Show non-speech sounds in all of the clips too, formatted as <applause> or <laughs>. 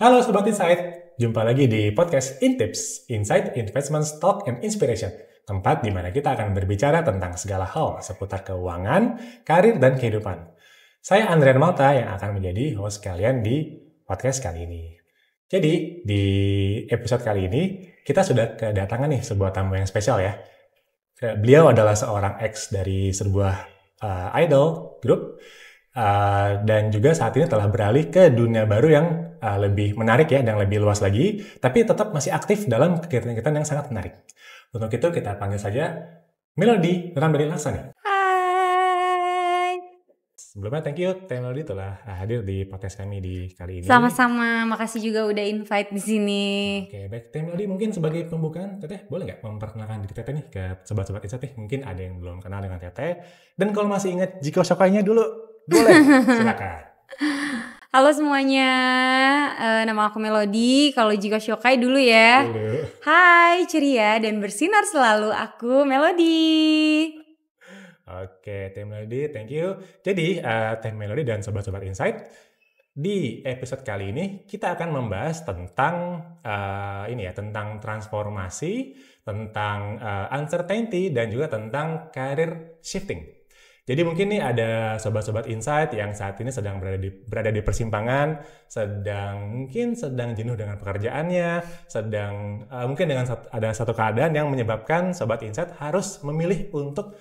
Halo Sobat Insight, jumpa lagi di podcast Intips, Insight, Investment Talk, and Inspiration. Tempat di mana kita akan berbicara tentang segala hal seputar keuangan, karir, dan kehidupan. Saya Andrian Malta yang akan menjadi host kalian di podcast kali ini. Jadi, di episode kali ini, kita sudah kedatangan nih sebuah tamu yang spesial ya. Beliau adalah seorang ex dari sebuah uh, idol group Ah, dan juga saat ini telah beralih ke dunia baru yang uh, lebih menarik ya, dan lebih luas lagi, tapi tetap masih aktif dalam kegiatan-kegiatan yang sangat menarik. Untuk itu kita panggil saja Melody Rambani Laksani. Hai. Sebelumnya thank you Teh Melody telah hadir di podcast kami di kali ini. Sama-sama, makasih juga udah invite di sini. Oke, baik Teh Melody mungkin sebagai pembukaan Teteh boleh nggak memperkenalkan diri Teteh nih ke sobat-sobat Insight Mungkin ada yang belum kenal dengan Teteh dan kalau masih ingat jika sokainya dulu boleh, silakan. <laughs> Halo semuanya, uh, nama aku Melody. Kalau jika Shokai dulu ya. Halo. Hai, ceria dan bersinar selalu aku Melody. Oke, Teh Melody, thank you. Jadi, uh, eh, Teh Melody dan sobat-sobat Insight, di episode kali ini kita akan membahas tentang uh, ini ya, tentang transformasi, tentang uh, uncertainty dan juga tentang career shifting. Jadi mungkin nih ada sobat-sobat insight yang saat ini sedang berada di berada di persimpangan, sedang mungkin sedang jenuh dengan pekerjaannya, sedang uh, mungkin dengan sat, ada satu keadaan yang menyebabkan sobat insight harus memilih untuk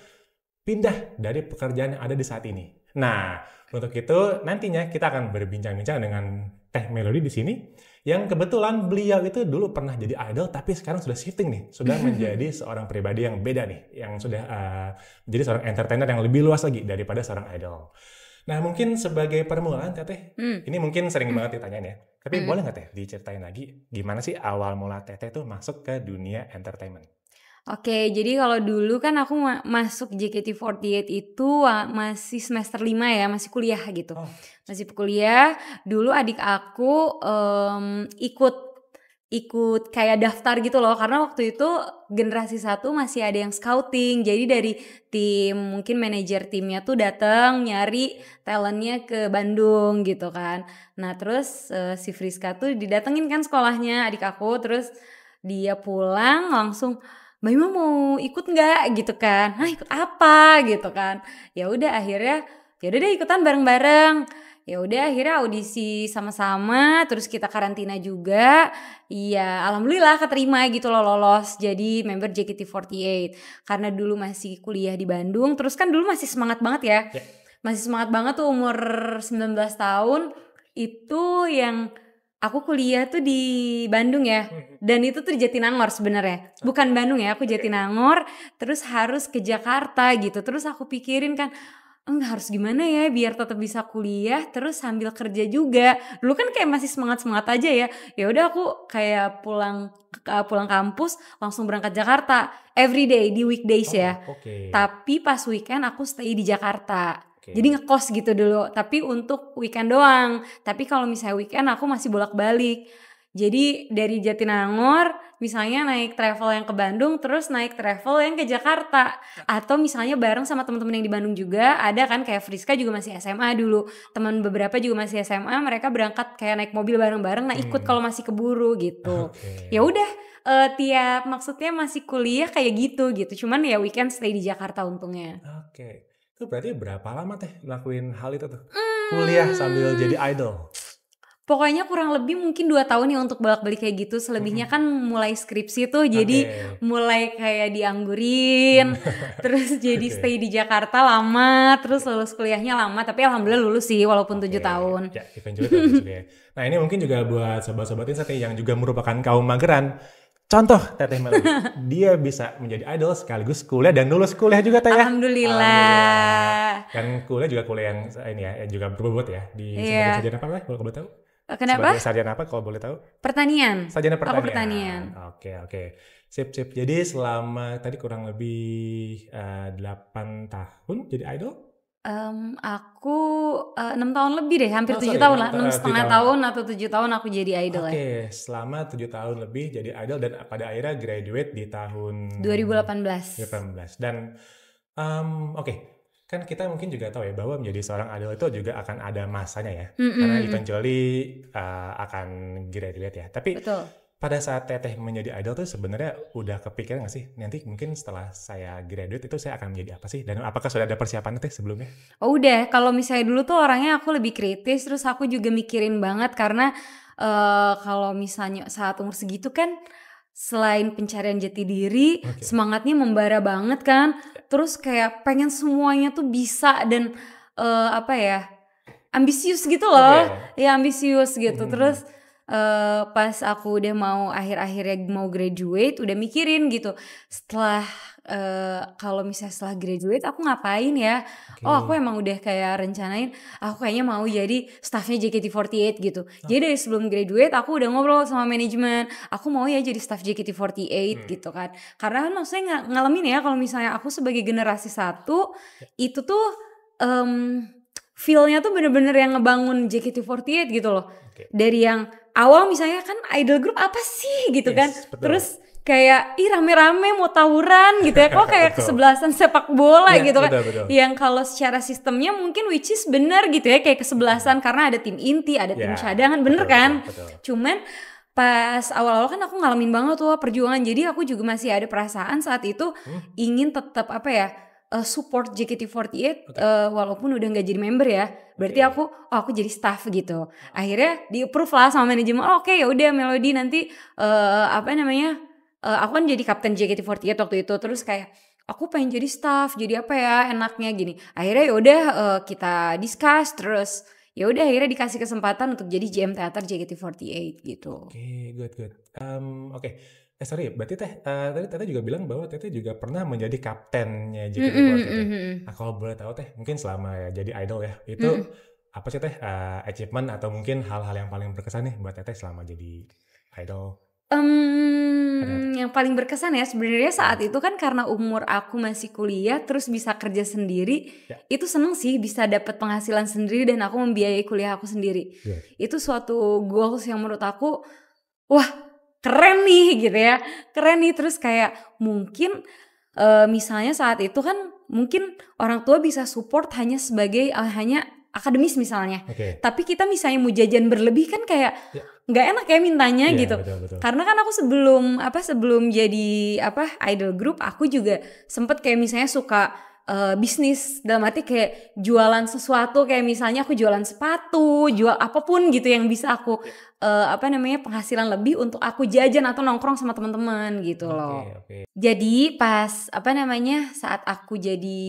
pindah dari pekerjaan yang ada di saat ini. Nah, untuk itu nantinya kita akan berbincang-bincang dengan Teh Melody di sini yang kebetulan beliau itu dulu pernah jadi idol tapi sekarang sudah shifting nih sudah <laughs> menjadi seorang pribadi yang beda nih yang sudah uh, eh, menjadi seorang entertainer yang lebih luas lagi daripada seorang idol nah mungkin sebagai permulaan teteh hmm. ini mungkin sering hmm. banget ditanyain ya tapi hmm. boleh nggak teh diceritain lagi gimana sih awal mula teteh tuh masuk ke dunia entertainment Oke, jadi kalau dulu kan aku masuk JKT48 itu masih semester 5 ya, masih kuliah gitu. Oh masih kuliah dulu adik aku um, ikut ikut kayak daftar gitu loh karena waktu itu generasi satu masih ada yang scouting jadi dari tim mungkin manajer timnya tuh datang nyari talentnya ke Bandung gitu kan nah terus uh, si Friska tuh didatengin kan sekolahnya adik aku terus dia pulang langsung Mbak Ima mau ikut nggak gitu kan Hah ikut apa gitu kan ya udah akhirnya ya udah deh ikutan bareng-bareng ya udah akhirnya audisi sama-sama terus kita karantina juga iya alhamdulillah keterima gitu loh lolos jadi member JKT48 karena dulu masih kuliah di Bandung terus kan dulu masih semangat banget ya yeah. masih semangat banget tuh umur 19 tahun itu yang aku kuliah tuh di Bandung ya hmm. dan itu tuh di Jatinangor sebenarnya bukan Bandung ya aku Jatinangor terus harus ke Jakarta gitu terus aku pikirin kan enggak harus gimana ya biar tetap bisa kuliah terus sambil kerja juga dulu kan kayak masih semangat semangat aja ya ya udah aku kayak pulang eh, pulang kampus langsung berangkat Jakarta every day di weekdays ya. oh, ya okay. tapi pas weekend aku stay di Jakarta okay. jadi ngekos gitu dulu tapi untuk weekend doang tapi kalau misalnya weekend aku masih bolak balik jadi dari Jatinangor misalnya naik travel yang ke Bandung terus naik travel yang ke Jakarta atau misalnya bareng sama teman-teman yang di Bandung juga ada kan kayak Friska juga masih SMA dulu teman beberapa juga masih SMA mereka berangkat kayak naik mobil bareng-bareng nah ikut hmm. kalau masih keburu gitu okay. ya udah uh, tiap maksudnya masih kuliah kayak gitu gitu cuman ya weekend stay di Jakarta untungnya oke okay. itu berarti berapa lama teh ngelakuin hal itu tuh hmm. kuliah sambil jadi idol pokoknya kurang lebih mungkin dua tahun ya untuk bolak-balik kayak gitu selebihnya kan mulai skripsi tuh jadi mulai kayak dianggurin terus jadi okay. stay di Jakarta lama terus lulus kuliahnya lama tapi alhamdulillah lulus sih walaupun tujuh okay. tahun ya event nah ini mungkin juga buat sobat-sobat saya yang juga merupakan kaum mageran Contoh Teteh Melody, dia bisa menjadi idol sekaligus kuliah dan lulus kuliah juga Teteh. Alhamdulillah. Alhamdulillah. Kan kuliah juga kuliah yang ini ya, yang juga berbobot ya di yeah. Sarjana apa lah? Kalau kau tahu? Eh, kenapa? Sebagai sarjana apa kalau boleh tahu? Pertanian. Sarjana pertanian. Aku pertanian. Oke, oke. Sip, sip. Jadi selama tadi kurang lebih uh, eh, 8 tahun jadi idol? Um, aku uh, eh, 6 tahun lebih deh, hampir oh, 7 sorry, tahun lah. 6 setengah tahun. tahun atau 7 tahun aku jadi idol okay. ya. Oke, selama 7 tahun lebih jadi idol dan pada akhirnya graduate di tahun... 2018. 2018. Dan um, oke, okay kan kita mungkin juga tahu ya bahwa menjadi seorang idol itu juga akan ada masanya ya mm -hmm. karena eventually uh, akan graduate ya tapi Betul. pada saat teteh menjadi idol tuh sebenarnya udah kepikiran gak sih nanti mungkin setelah saya graduate itu saya akan menjadi apa sih dan apakah sudah ada persiapan teteh sebelumnya oh udah kalau misalnya dulu tuh orangnya aku lebih kritis terus aku juga mikirin banget karena uh, kalau misalnya saat umur segitu kan selain pencarian jati diri, okay. semangatnya membara banget kan terus kayak pengen semuanya tuh bisa dan uh, apa ya ambisius gitu loh okay. ya ambisius gitu hmm. terus uh, pas aku udah mau akhir-akhirnya mau graduate udah mikirin gitu setelah uh, kalau misalnya setelah graduate aku ngapain ya okay. oh aku emang udah kayak rencanain aku kayaknya mau jadi staffnya JKT48 gitu ah. jadi dari sebelum graduate aku udah ngobrol sama manajemen aku mau ya jadi staff JKT48 hmm. gitu kan karena kan maksudnya ng ngalamin ya kalau misalnya aku sebagai generasi satu yeah. itu tuh um, feelnya tuh bener-bener yang ngebangun JKT48 gitu loh okay. dari yang awal misalnya kan idol group apa sih gitu kan? yes, kan betul. terus kayak ih rame-rame mau tawuran gitu ya kok <laughs> kayak kesebelasan sepak bola yeah, gitu kan betul, betul. yang kalau secara sistemnya mungkin which is bener gitu ya kayak kesebelasan iya. karena ada tim inti ada yeah, tim iya, cadangan bener betul, kan betul, betul. cuman pas awal-awal kan aku ngalamin banget tuh perjuangan jadi aku juga masih ada perasaan saat itu hmm. ingin tetap apa ya uh, support JKT48 okay. uh, walaupun udah nggak jadi member ya. Berarti okay. aku oh, aku jadi staff gitu. Akhirnya di approve lah sama manajemen. Oh, Oke, okay, ya udah Melody nanti uh, apa namanya? Uh, aku kan jadi kapten JKT48 waktu itu. Terus kayak aku pengen jadi staff, jadi apa ya enaknya gini. Akhirnya ya udah uh, kita discuss terus ya udah akhirnya dikasih kesempatan untuk jadi GM teater JKT48 gitu. Oke, okay, good good. Um, oke eh sorry berarti teh uh, tadi teteh juga bilang bahwa teteh juga pernah menjadi kaptennya JKT48 mm -hmm. nah, kalau boleh tahu teh mungkin selama ya, jadi idol ya itu mm -hmm. apa sih teh uh, achievement atau mungkin hal-hal yang paling berkesan nih buat teteh selama jadi idol Um, yang paling berkesan ya sebenarnya saat hmm. itu kan karena umur aku masih kuliah terus bisa kerja sendiri ya. itu seneng sih bisa dapat penghasilan sendiri dan aku membiayai kuliah aku sendiri ya. itu suatu goals yang menurut aku wah keren nih gitu ya keren nih terus kayak mungkin e, misalnya saat itu kan mungkin orang tua bisa support hanya sebagai uh, hanya akademis misalnya okay. tapi kita misalnya mau jajan berlebih kan kayak ya. nggak yeah. enak ya mintanya yeah, gitu betul, betul. karena kan aku sebelum apa sebelum jadi apa idol group aku juga sempet kayak misalnya suka uh, bisnis dalam arti kayak jualan sesuatu kayak misalnya aku jualan sepatu jual apapun gitu yang bisa aku uh, apa namanya penghasilan lebih untuk aku jajan atau nongkrong sama teman-teman gitu loh okay, okay. jadi pas apa namanya saat aku jadi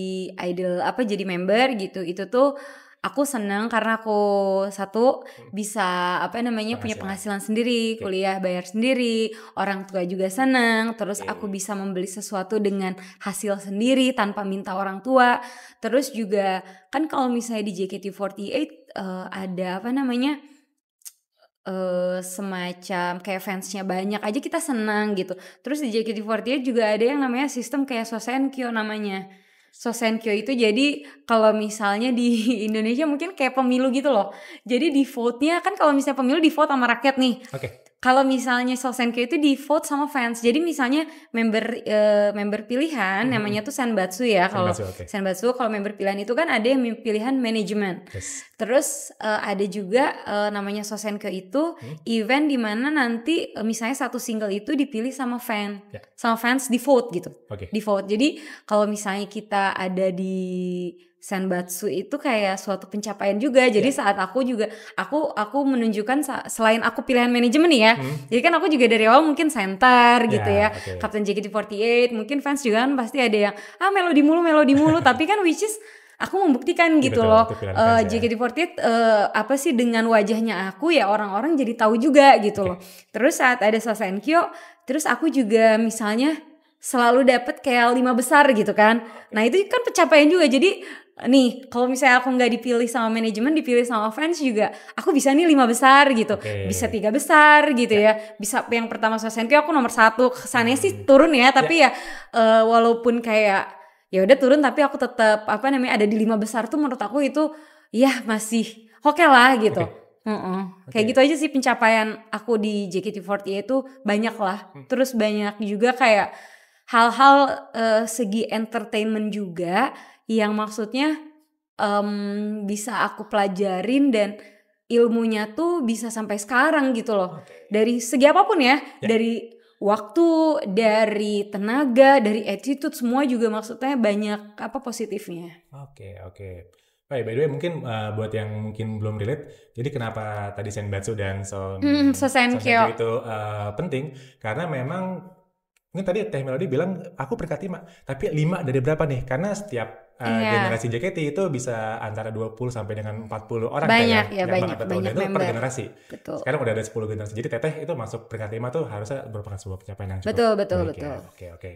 idol apa jadi member gitu itu tuh aku senang karena aku satu hmm. bisa apa namanya penghasilan. punya penghasilan sendiri, okay. kuliah bayar sendiri, orang tua juga senang, terus okay. Iya, aku iya. bisa membeli sesuatu dengan hasil sendiri tanpa minta orang tua. Terus juga kan kalau misalnya di JKT48 uh, eh, ada apa namanya? Uh, semacam kayak fansnya banyak aja kita senang gitu. Terus di JKT48 juga ada yang namanya sistem kayak sosenkyo namanya. Sosenkyo itu jadi kalau misalnya di <laughs> Indonesia mungkin kayak pemilu gitu loh. Jadi di vote-nya kan kalau misalnya pemilu di vote sama rakyat nih. Oke. Okay kalau misalnya Sosenkyo itu di vote sama fans. Jadi misalnya member uh, member pilihan hmm. namanya tuh Senbatsu ya. Kalau Senbatsu, okay. kalau member pilihan itu kan ada yang pilihan manajemen. Yes. Terus uh, ada juga uh, namanya Sosenkyo itu hmm. event di mana nanti uh, misalnya satu single itu dipilih sama fans, Yeah. Sama fans di vote gitu. Okay. Di vote. Jadi kalau misalnya kita ada di Senbatsu itu kayak suatu pencapaian juga. Jadi yeah. saat aku juga aku aku menunjukkan selain aku pilihan manajemen nih ya. Hmm. Jadi kan aku juga dari awal mungkin center yeah, gitu ya. Okay. Kapten JKT48, mungkin fans juga kan pasti ada yang ah melodi mulu melodi mulu <laughs> tapi kan which is aku membuktikan iya, gitu Betul, loh uh, JKT48 uh, apa sih dengan wajahnya aku ya orang-orang jadi tahu juga gitu okay. loh. Terus saat ada Sasenkyo, terus aku juga misalnya selalu dapat kayak lima besar gitu kan. Nah, itu kan pencapaian juga. Jadi nih kalau misalnya aku nggak dipilih sama manajemen dipilih sama fans juga aku bisa nih lima besar gitu okay. bisa tiga besar gitu yeah. ya bisa yang pertama saya aku nomor satu kesannya hmm. sih turun ya tapi yeah. ya uh, walaupun kayak ya udah turun tapi aku tetap apa namanya ada di lima besar tuh menurut aku itu ya masih oke okay lah gitu okay. Mm -mm. Okay. Kayak gitu aja sih pencapaian aku di JKT48 itu banyak lah. Hmm. Terus banyak juga kayak hal-hal uh, segi entertainment juga yang maksudnya um, bisa aku pelajarin dan ilmunya tuh bisa sampai sekarang gitu loh. Okay. Dari segi apapun ya, yeah. dari waktu, dari tenaga, dari attitude semua juga maksudnya banyak apa positifnya. Oke, okay, oke. Okay. Baik, by the way mungkin uh, buat yang mungkin belum relate, jadi kenapa tadi Senbatsu dan Son, mm, so Senkyo itu uh, penting? Karena memang, ini tadi Teh Melody bilang, aku peringkat 5, tapi lima dari berapa nih? Karena setiap uh, eh, yeah. generasi JKT itu bisa antara 20 sampai dengan 40 orang banyak, kayak ya, yang banyak, banget banyak itu member. per generasi. Betul. Sekarang udah ada 10 generasi. Jadi teteh itu masuk peringkat 5 tuh harusnya merupakan sebuah pencapaian yang cukup. Betul, betul, baik, betul. Ya. Oke, oke.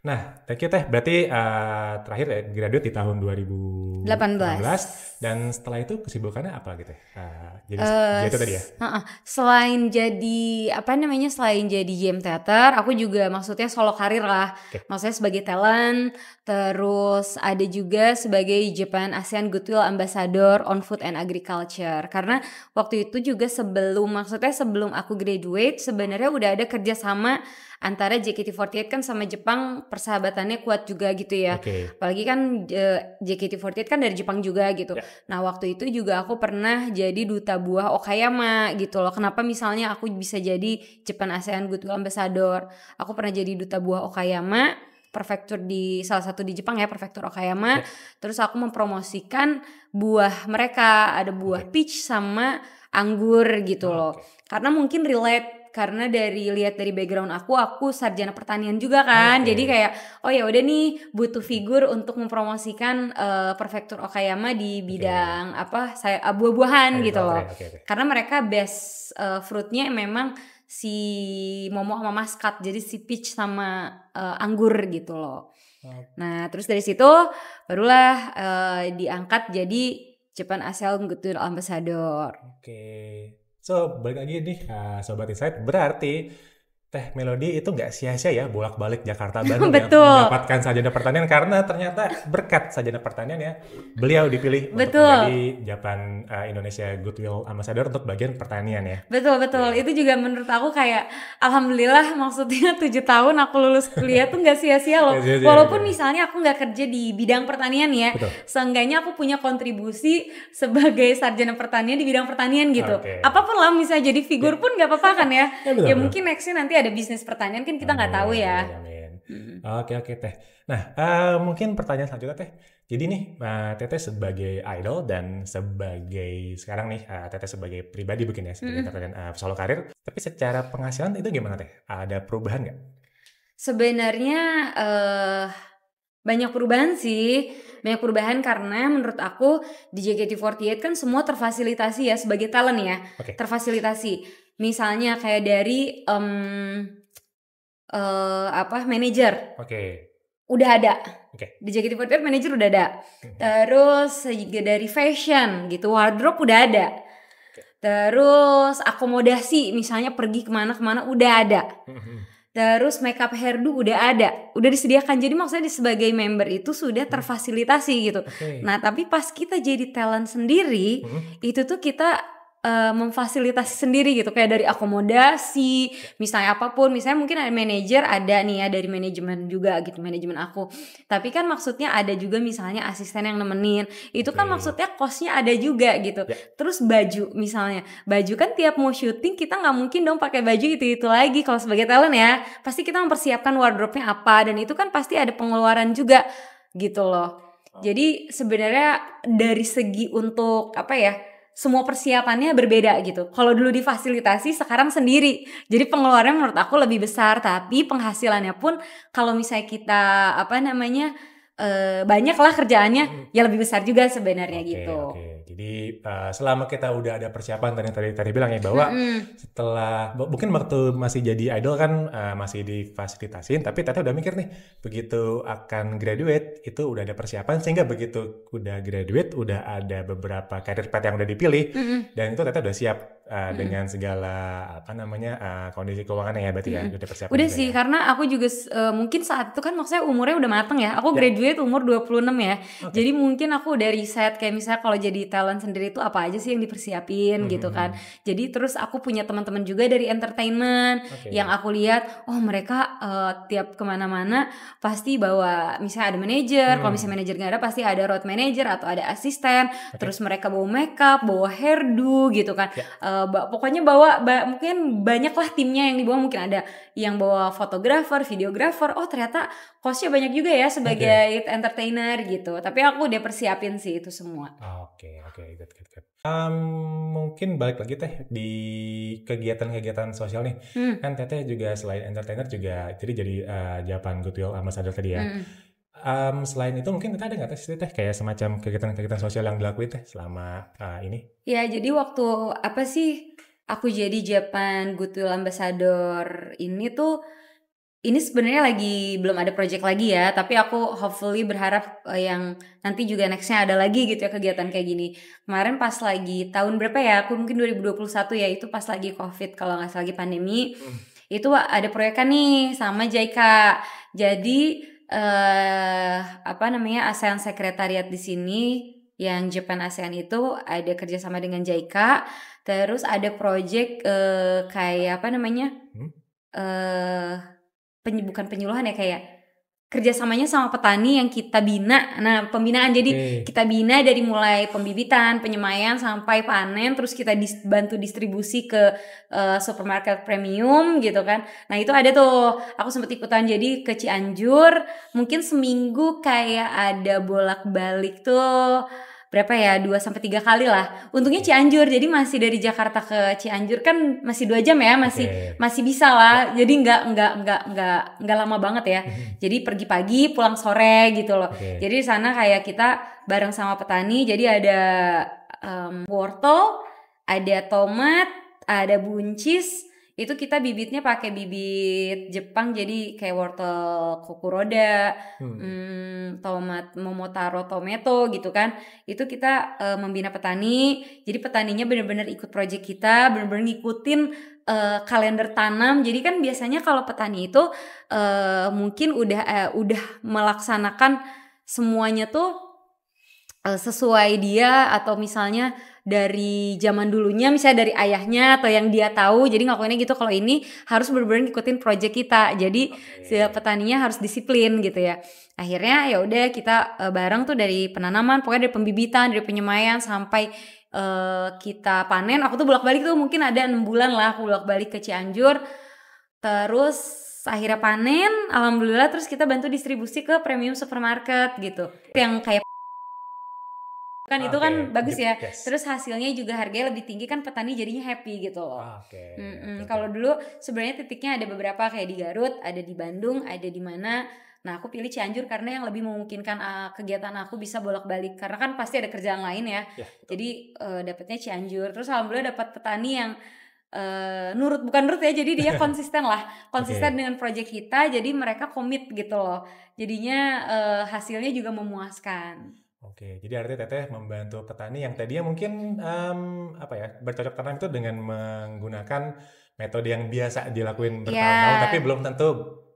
Nah, thank you Teh. Berarti uh, terakhir eh, graduate di tahun 2018 18. dan setelah itu kesibukannya apa gitu? Uh, jadi uh, itu tadi ya. Uh, uh, selain jadi apa namanya? Selain jadi GM Theater, aku juga maksudnya solo karir lah. Okay. Maksudnya sebagai talent, terus ada juga sebagai Japan ASEAN Goodwill Ambassador on Food and Agriculture. Karena waktu itu juga sebelum maksudnya sebelum aku graduate sebenarnya udah ada kerjasama sama antara JKT48 kan sama Jepang persahabatannya kuat juga gitu ya. Okay. Apalagi kan e, JKT48 kan dari Jepang juga gitu. Yeah. Nah, waktu itu juga aku pernah jadi duta buah Okayama gitu loh. Kenapa misalnya aku bisa jadi Jepang ASEAN Goodwill Ambassador? Aku pernah jadi duta buah Okayama prefektur di salah satu di Jepang ya prefektur Okayama. Yeah. Terus aku mempromosikan buah mereka, ada buah okay. peach sama anggur gitu ah, loh. Karena mungkin relate karena dari lihat dari background aku aku sarjana pertanian juga ah, kan okay. jadi kayak oh ya udah nih butuh figur untuk mempromosikan uh, prefektur Okayama di bidang okay. apa saya eh, buah-buahan gitu loh ya, okay, karena mereka best uh, fruitnya memang si momo sama maskat jadi si peach sama uh, anggur gitu loh okay. nah terus dari situ barulah uh, diangkat jadi Japan Asel Goodwill Ambassador oke okay. So, balik lagi nih, uh, Sobat Insight, berarti Teh Melodi itu nggak sia-sia ya bolak-balik Jakarta <laughs> Bandung ya, Betul. yang mendapatkan sarjana pertanian karena ternyata berkat sarjana pertanian ya beliau dipilih betul. untuk menjadi Japan uh, Indonesia Goodwill Ambassador untuk bagian pertanian ya. Betul betul. Ya. Itu juga menurut aku kayak alhamdulillah maksudnya <laughs> tujuh tahun aku lulus kuliah tuh nggak sia-sia loh. sia -sia, Walaupun ya. misalnya aku nggak kerja di bidang pertanian ya, betul. seenggaknya aku punya kontribusi sebagai sarjana pertanian di bidang pertanian gitu. Okay. Apapun lah misalnya jadi figur ya. pun nggak apa-apa kan ya. Ya, betul, ya betul. mungkin nextnya nanti ada bisnis pertanyaan kan kita nggak tahu ya. Amin. Mm-hmm. Oke oke teh. Nah uh, mungkin pertanyaan selanjutnya teh. Jadi nih uh, eh, teteh sebagai idol dan sebagai sekarang nih uh, eh, teteh sebagai pribadi begini ya sebagai hmm. uh, solo karir. Tapi secara penghasilan itu gimana teh? Ada perubahan nggak? Sebenarnya uh, banyak perubahan sih. Banyak perubahan karena menurut aku di JKT48 kan semua terfasilitasi ya sebagai talent ya. Okay. Terfasilitasi Misalnya kayak dari um, uh, apa manajer. Oke. Okay. Udah ada. Oke. Okay. Di JKT48 manajer udah ada. Mm-hmm. Terus dari fashion gitu, wardrobe udah ada. Terus akomodasi misalnya pergi kemana kemana udah ada. Mm-hmm. Terus makeup hairdo udah ada, udah disediakan. Jadi maksudnya sebagai member itu sudah mm-hmm. terfasilitasi gitu. Okay. Nah tapi pas kita jadi talent sendiri, hmm. itu tuh kita uh, memfasilitasi sendiri gitu kayak dari akomodasi misalnya apapun misalnya mungkin ada manajer ada nih ya dari manajemen juga gitu manajemen aku tapi kan maksudnya ada juga misalnya asisten yang nemenin itu kan hmm. maksudnya kosnya ada juga gitu yeah. terus baju misalnya baju kan tiap mau syuting kita nggak mungkin dong pakai baju itu itu lagi kalau sebagai talent ya pasti kita mempersiapkan wardrobe-nya apa dan itu kan pasti ada pengeluaran juga gitu loh oh. jadi sebenarnya dari segi untuk apa ya semua persiapannya berbeda gitu. Kalau dulu difasilitasi, sekarang sendiri. Jadi pengeluarannya menurut aku lebih besar, tapi penghasilannya pun kalau misalnya kita apa namanya e, banyaklah kerjaannya, ya lebih besar juga sebenarnya okay, gitu. Okay. Jadi uh, selama kita udah ada persiapan tadi tadi tadi bilang ya bahwa mm-hmm. setelah mungkin waktu masih jadi idol kan uh, masih difasilitasin, tapi Tete udah mikir nih begitu akan graduate itu udah ada persiapan sehingga begitu udah graduate udah ada beberapa karir path yang udah dipilih mm-hmm. dan itu Tete udah siap uh, hmm. dengan segala apa namanya uh, kondisi keuangan ya berarti hmm. ya udah persiapan. Udah sih ya. karena aku juga uh, mungkin saat itu kan maksudnya umurnya udah mateng ya. Aku ya. graduate dua umur 26 ya. Okay. Jadi mungkin aku udah riset kayak misalnya kalau jadi talent sendiri itu apa aja sih yang dipersiapin hmm. gitu kan. Jadi terus aku punya teman-teman juga dari entertainment okay. yang aku lihat oh mereka uh, tiap kemana-mana pasti bawa misalnya ada manajer, hmm. kalau misalnya manajer nggak ada pasti ada road manager atau ada asisten. Okay. Terus mereka bawa makeup, bawa hairdo gitu kan. Yeah. Ya uh, pokoknya bawa ba mungkin banyaklah timnya yang dibawa mungkin ada yang bawa fotografer, videografer. Oh ternyata kosnya banyak juga ya sebagai okay. entertainer gitu. Tapi aku udah persiapin sih itu semua. Oke okay, oke okay, mungkin balik lagi teh di kegiatan-kegiatan sosial nih. Hmm. Kan teteh juga selain entertainer juga jadi jadi uh, eh, Japan Goodwill Ambassador tadi ya. Hmm um, selain itu mungkin kita ada nggak tes? teh kayak semacam kegiatan-kegiatan sosial yang dilakuin teh selama uh, ini? Ya jadi waktu apa sih aku jadi Japan Goodwill Ambassador ini tuh ini sebenarnya lagi belum ada project lagi ya, tapi aku hopefully berharap eh, yang nanti juga nextnya ada lagi gitu ya kegiatan kayak gini. Kemarin pas lagi tahun berapa ya? Aku mungkin 2021 ya, itu pas lagi covid kalau nggak salah lagi pandemi. Hmm. Itu ada proyek kan nih sama JICA. Jadi eh apa namanya ASEAN Sekretariat di sini yang Japan ASEAN itu ada kerjasama dengan JICA, terus ada proyek eh, kayak apa namanya? Hmm? Eh, penyebukan penyuluhan ya kayak kerjasamanya sama petani yang kita bina. Nah, pembinaan jadi okay. kita bina dari mulai pembibitan, penyemaian sampai panen, terus kita dis bantu distribusi ke uh, supermarket premium gitu kan. Nah, itu ada tuh aku sempat ikutan jadi ke Cianjur, mungkin seminggu kayak ada bolak-balik tuh berapa ya dua sampai tiga kali lah. Untungnya Cianjur. Jadi masih dari Jakarta ke Cianjur kan masih dua jam ya, masih okay. masih bisa lah. Jadi nggak nggak nggak nggak nggak lama banget ya. Mm-hmm. jadi pergi pagi, pulang sore gitu loh. Okay. Jadi di sana kayak kita bareng sama petani. Jadi ada um, wortel, ada tomat, ada buncis, itu kita bibitnya pakai bibit Jepang jadi kayak wortel kokuroda, hmm. Hmm, tomat momotaro tomato gitu kan. Itu kita uh, membina petani, jadi petaninya benar-benar ikut proyek kita, benar-benar ngikutin uh, kalender tanam. Jadi kan biasanya kalau petani itu uh, mungkin udah uh, udah melaksanakan semuanya tuh uh, sesuai dia atau misalnya dari zaman dulunya misalnya dari ayahnya atau yang dia tahu jadi ngakuinnya gitu kalau ini harus benar-benar ngikutin project kita jadi okay. petaninya harus disiplin gitu ya akhirnya ya udah kita uh, bareng tuh dari penanaman pokoknya dari pembibitan dari penyemaian sampai uh, kita panen aku tuh bolak-balik tuh mungkin ada enam bulan lah aku bolak-balik ke Cianjur terus akhirnya panen alhamdulillah terus kita bantu distribusi ke premium supermarket gitu yang kayak kan itu kan bagus ya. Yes. Terus hasilnya juga harganya lebih tinggi kan petani jadinya happy gitu loh. Ah, okay. Mm -hmm. Ya, okay. Kalau dulu sebenarnya titiknya ada beberapa kayak di Garut, ada di Bandung, ada di mana. Nah aku pilih Cianjur karena yang lebih memungkinkan ah, kegiatan aku bisa bolak-balik karena kan pasti ada kerjaan lain ya. Yeah, ya, Jadi uh, eh, dapatnya Cianjur. Terus alhamdulillah dapat petani yang Uh, nurut bukan nurut ya jadi dia <laughs> konsisten lah konsisten okay. dengan proyek kita jadi mereka komit gitu loh jadinya uh, hasilnya juga memuaskan Oke, jadi artinya teteh membantu petani yang tadinya mungkin um, apa ya bercocok tanam itu dengan menggunakan metode yang biasa dilakuin iya. bertahun-tahun, yeah. tapi belum tentu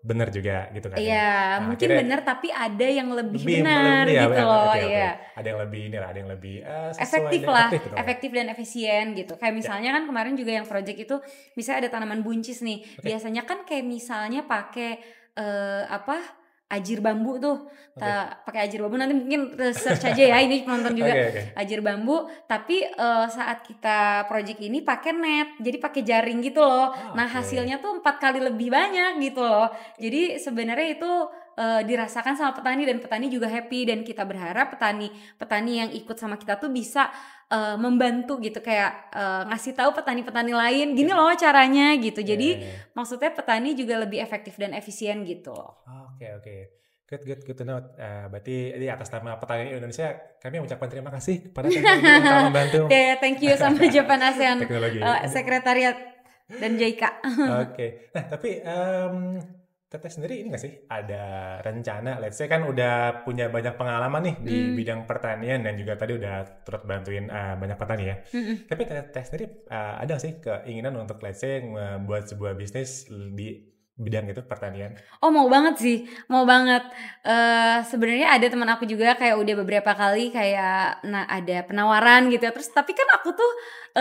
benar juga gitu kan? Ya? Iya, yeah, nah, mungkin benar tapi ada yang lebih, lebih benar ya, gitu loh, okay, okay. Iya. Ada yang lebih ini lah, ada yang lebih uh, sesuai, efektif lah, efektif, gitu efektif dan efisien gitu. Kayak ya. misalnya yeah. kan kemarin juga yang project itu, misalnya ada tanaman buncis nih, okay. biasanya kan kayak misalnya pakai uh, apa? ajir bambu tuh okay. pakai ajir bambu nanti mungkin research aja ya ini penonton juga okay, okay. ajir bambu tapi uh, saat kita project ini pakai net jadi pakai jaring gitu loh oh, nah okay. hasilnya tuh empat kali lebih banyak gitu loh jadi sebenarnya itu uh, dirasakan sama petani dan petani juga happy dan kita berharap petani petani yang ikut sama kita tuh bisa uh, membantu gitu kayak uh, ngasih tahu petani-petani lain gini yeah. loh caranya gitu. Iya, Jadi yeah. Iya. maksudnya petani juga lebih efektif dan efisien gitu. Oke oh, oke. Okay, Good, good, good to know. Uh, berarti di atas nama petani Indonesia kami mengucapkan terima kasih kepada yang telah membantu. <laughs> Oke yeah, thank you sama <laughs> Japan ASEAN uh, Sekretariat dan JIKA. Oke. Okay. Nah, tapi um, Teteh sendiri ini gak sih ada rencana? Let's say kan udah punya banyak pengalaman nih di mm. bidang pertanian dan juga tadi udah turut bantuin uh, banyak petani ya. Mm hmm Tapi Teteh sendiri uh, ada gak sih keinginan untuk let's say membuat sebuah bisnis di bidang itu pertanian? Oh mau banget sih, mau banget. Uh, Sebenarnya ada teman aku juga kayak udah beberapa kali kayak nah ada penawaran gitu. Terus tapi kan aku tuh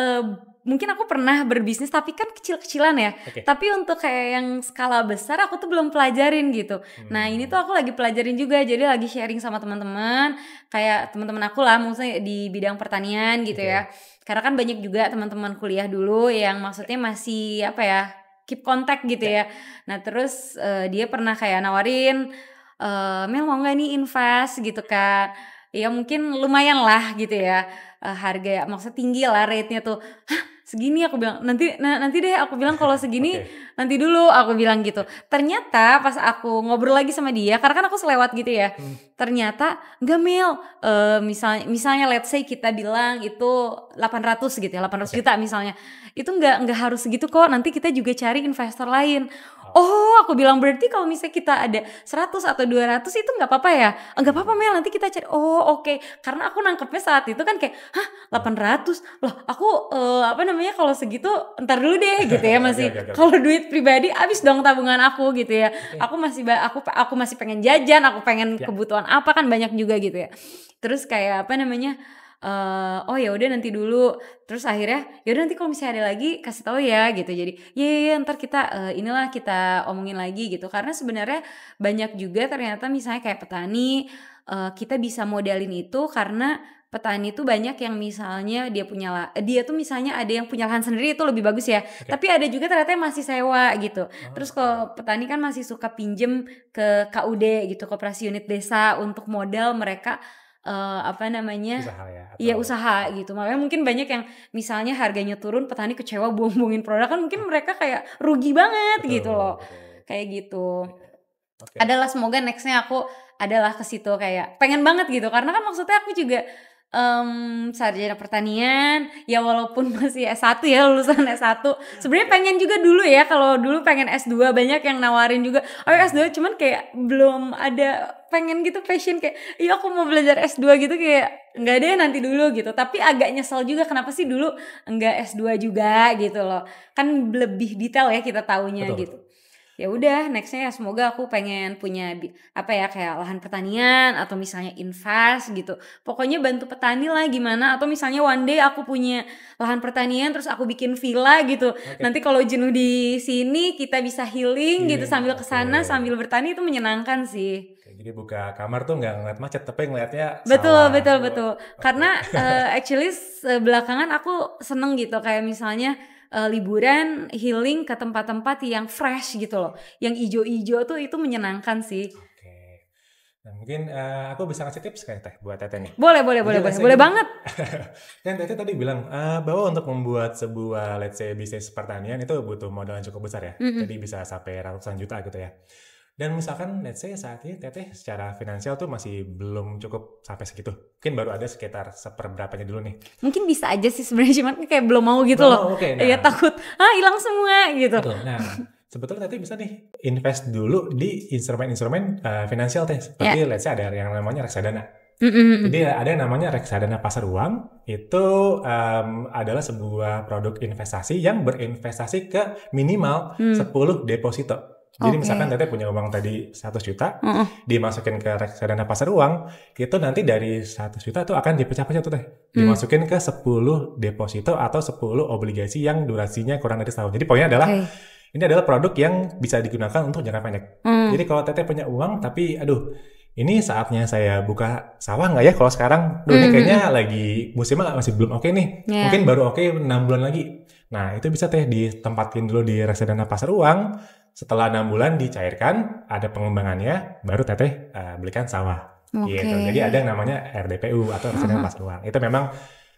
uh, mungkin aku pernah berbisnis tapi kan kecil-kecilan ya. Okay. Tapi untuk kayak yang skala besar aku tuh belum pelajarin gitu. Hmm. Nah ini tuh hmm. aku lagi pelajarin juga. Jadi lagi sharing sama teman-teman kayak teman-teman aku lah, maksudnya di bidang pertanian gitu okay. ya. Karena kan banyak juga teman-teman kuliah dulu yang maksudnya masih apa ya keep contact gitu yeah. ya. Nah terus uh, dia pernah kayak nawarin, uh, Mel mau nggak nih invest gitu kan? Ya mungkin lumayan lah gitu ya uh, harga ya maksudnya tinggi lah rate-nya tuh. Hah segini aku bilang nanti nanti deh aku bilang kalau segini <laughs> okay. nanti dulu aku bilang gitu ternyata pas aku ngobrol lagi sama dia karena kan aku selewat gitu ya hmm. ternyata enggak mil uh, eh, misalnya misalnya let's say kita bilang itu 800 gitu ya 800 okay. juta misalnya itu enggak enggak harus segitu kok nanti kita juga cari investor lain oh aku bilang berarti kalau misalnya kita ada 100 atau 200 itu nggak apa-apa ya nggak apa-apa Mel nanti kita cari oh oke okay. karena aku nangkepnya saat itu kan kayak hah 800 loh aku uh, apa namanya kalau segitu ntar dulu deh <laughs> gitu ya masih kalau duit pribadi habis dong tabungan aku gitu ya aku masih aku aku masih pengen jajan aku pengen ya. kebutuhan apa kan banyak juga gitu ya terus kayak apa namanya uh, oh ya udah nanti dulu terus akhirnya ya udah nanti kalau misalnya ada lagi kasih tahu ya gitu jadi ya ya, ya ntar kita uh, inilah kita omongin lagi gitu karena sebenarnya banyak juga ternyata misalnya kayak petani uh, kita bisa modalin itu karena petani itu banyak yang misalnya dia punya lah dia tuh misalnya ada yang punya lahan sendiri itu lebih bagus ya. Okay. Tapi ada juga ternyata yang masih sewa gitu. Oh. Terus kalau petani kan masih suka pinjem ke KUD gitu, Koperasi Unit Desa untuk modal mereka uh, apa namanya usaha ya, iya, atau... ya usaha gitu makanya mungkin banyak yang misalnya harganya turun petani kecewa buang-buangin produk kan mungkin mereka kayak rugi banget betul, gitu loh betul. kayak gitu okay. adalah semoga nextnya aku adalah ke situ kayak pengen banget gitu karena kan maksudnya aku juga um, sarjana pertanian ya walaupun masih S1 ya lulusan S1 sebenarnya pengen juga dulu ya kalau dulu pengen S2 banyak yang nawarin juga oh iya, S2 cuman kayak belum ada pengen gitu passion kayak iya aku mau belajar S2 gitu kayak nggak deh nanti dulu gitu tapi agak nyesel juga kenapa sih dulu enggak S2 juga gitu loh kan lebih detail ya kita taunya Betul. gitu ya udah nextnya ya semoga aku pengen punya apa ya kayak lahan pertanian atau misalnya invest gitu pokoknya bantu petani lah gimana atau misalnya one day aku punya lahan pertanian terus aku bikin villa gitu okay. nanti kalau jenuh di sini kita bisa healing, yeah. gitu sambil kesana okay. sambil bertani itu menyenangkan sih jadi buka kamar tuh nggak ngeliat macet tapi ngeliatnya betul salah. betul betul oh. karena uh, <laughs> actually belakangan aku seneng gitu kayak misalnya uh, liburan healing ke tempat-tempat yang fresh gitu loh yang ijo-ijo tuh itu menyenangkan sih Oke. Nah, mungkin uh, aku bisa ngasih tips kayak ya, teh buat teteh nih. Boleh, boleh, boleh, boleh, boleh banget. Dan <laughs> teteh tadi bilang uh, bahwa untuk membuat sebuah let's say bisnis pertanian itu butuh modal yang cukup besar ya. Mm -hmm. Jadi bisa sampai ratusan juta gitu ya. Dan misalkan let's say saat ini teteh secara finansial tuh masih belum cukup sampai segitu. Mungkin baru ada sekitar seperberapanya dulu nih. Mungkin bisa aja sih sebenarnya cuman kayak belum mau gitu belum loh. Okay, iya, nah. Ya takut, ah hilang semua gitu. Betul. Nah, sebetulnya teteh bisa nih invest dulu di instrumen-instrumen uh, finansial teh. Seperti yeah. let's say ada yang namanya reksadana. Mm-hmm. Jadi ada yang namanya reksadana pasar uang itu um, adalah sebuah produk investasi yang berinvestasi ke minimal mm. 10 deposito. Jadi okay. misalkan Teteh punya uang tadi 100 juta, mm -mm. dimasukin ke reksadana pasar uang, itu nanti dari 100 juta itu akan dipecah-pecah tuh Teh. Dimasukin mm. ke 10 deposito atau 10 obligasi yang durasinya kurang dari setahun. Jadi poinnya adalah okay. ini adalah produk yang bisa digunakan untuk jangka pendek. Mm. Jadi kalau Teteh punya uang tapi aduh ini saatnya saya buka sawah nggak ya kalau sekarang? Duh, kayaknya mm -hmm. lagi musimnya masih belum oke okay nih. Yeah. Mungkin baru oke okay 6 bulan lagi. Nah, itu bisa Teh ditempatin dulu di reksadana pasar uang setelah enam bulan dicairkan, ada pengembangannya, baru teteh uh, belikan sawah. Okay. Gitu. Jadi ada yang namanya RDPU atau rekening pas uang. Itu memang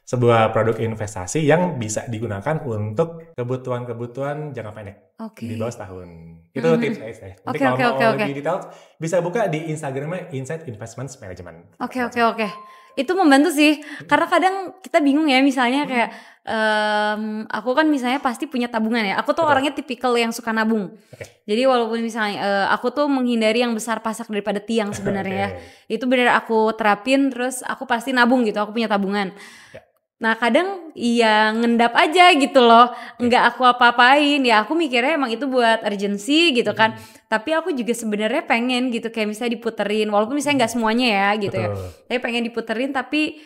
sebuah produk investasi yang bisa digunakan untuk kebutuhan-kebutuhan jangka pendek okay. di bawah setahun. Itu mm -hmm. tips saya. Nanti okay, kalau okay, mau okay, lebih okay. detail bisa buka di Instagramnya Insight Investments Management. Oke oke oke itu membantu sih karena kadang kita bingung ya misalnya kayak um, aku kan misalnya pasti punya tabungan ya aku tuh Betul. orangnya tipikal yang suka nabung okay. jadi walaupun misalnya uh, aku tuh menghindari yang besar pasak daripada tiang <laughs> sebenarnya okay. ya itu benar aku terapin terus aku pasti nabung gitu aku punya tabungan yeah. Nah kadang ya ngendap aja gitu loh, iya. nggak aku apa-apain. Ya aku mikirnya emang itu buat urgency gitu kan. Hmm. Tapi aku juga sebenarnya pengen gitu kayak misalnya diputerin, walaupun misalnya nggak hmm. semuanya ya gitu ya. Tapi pengen diputerin tapi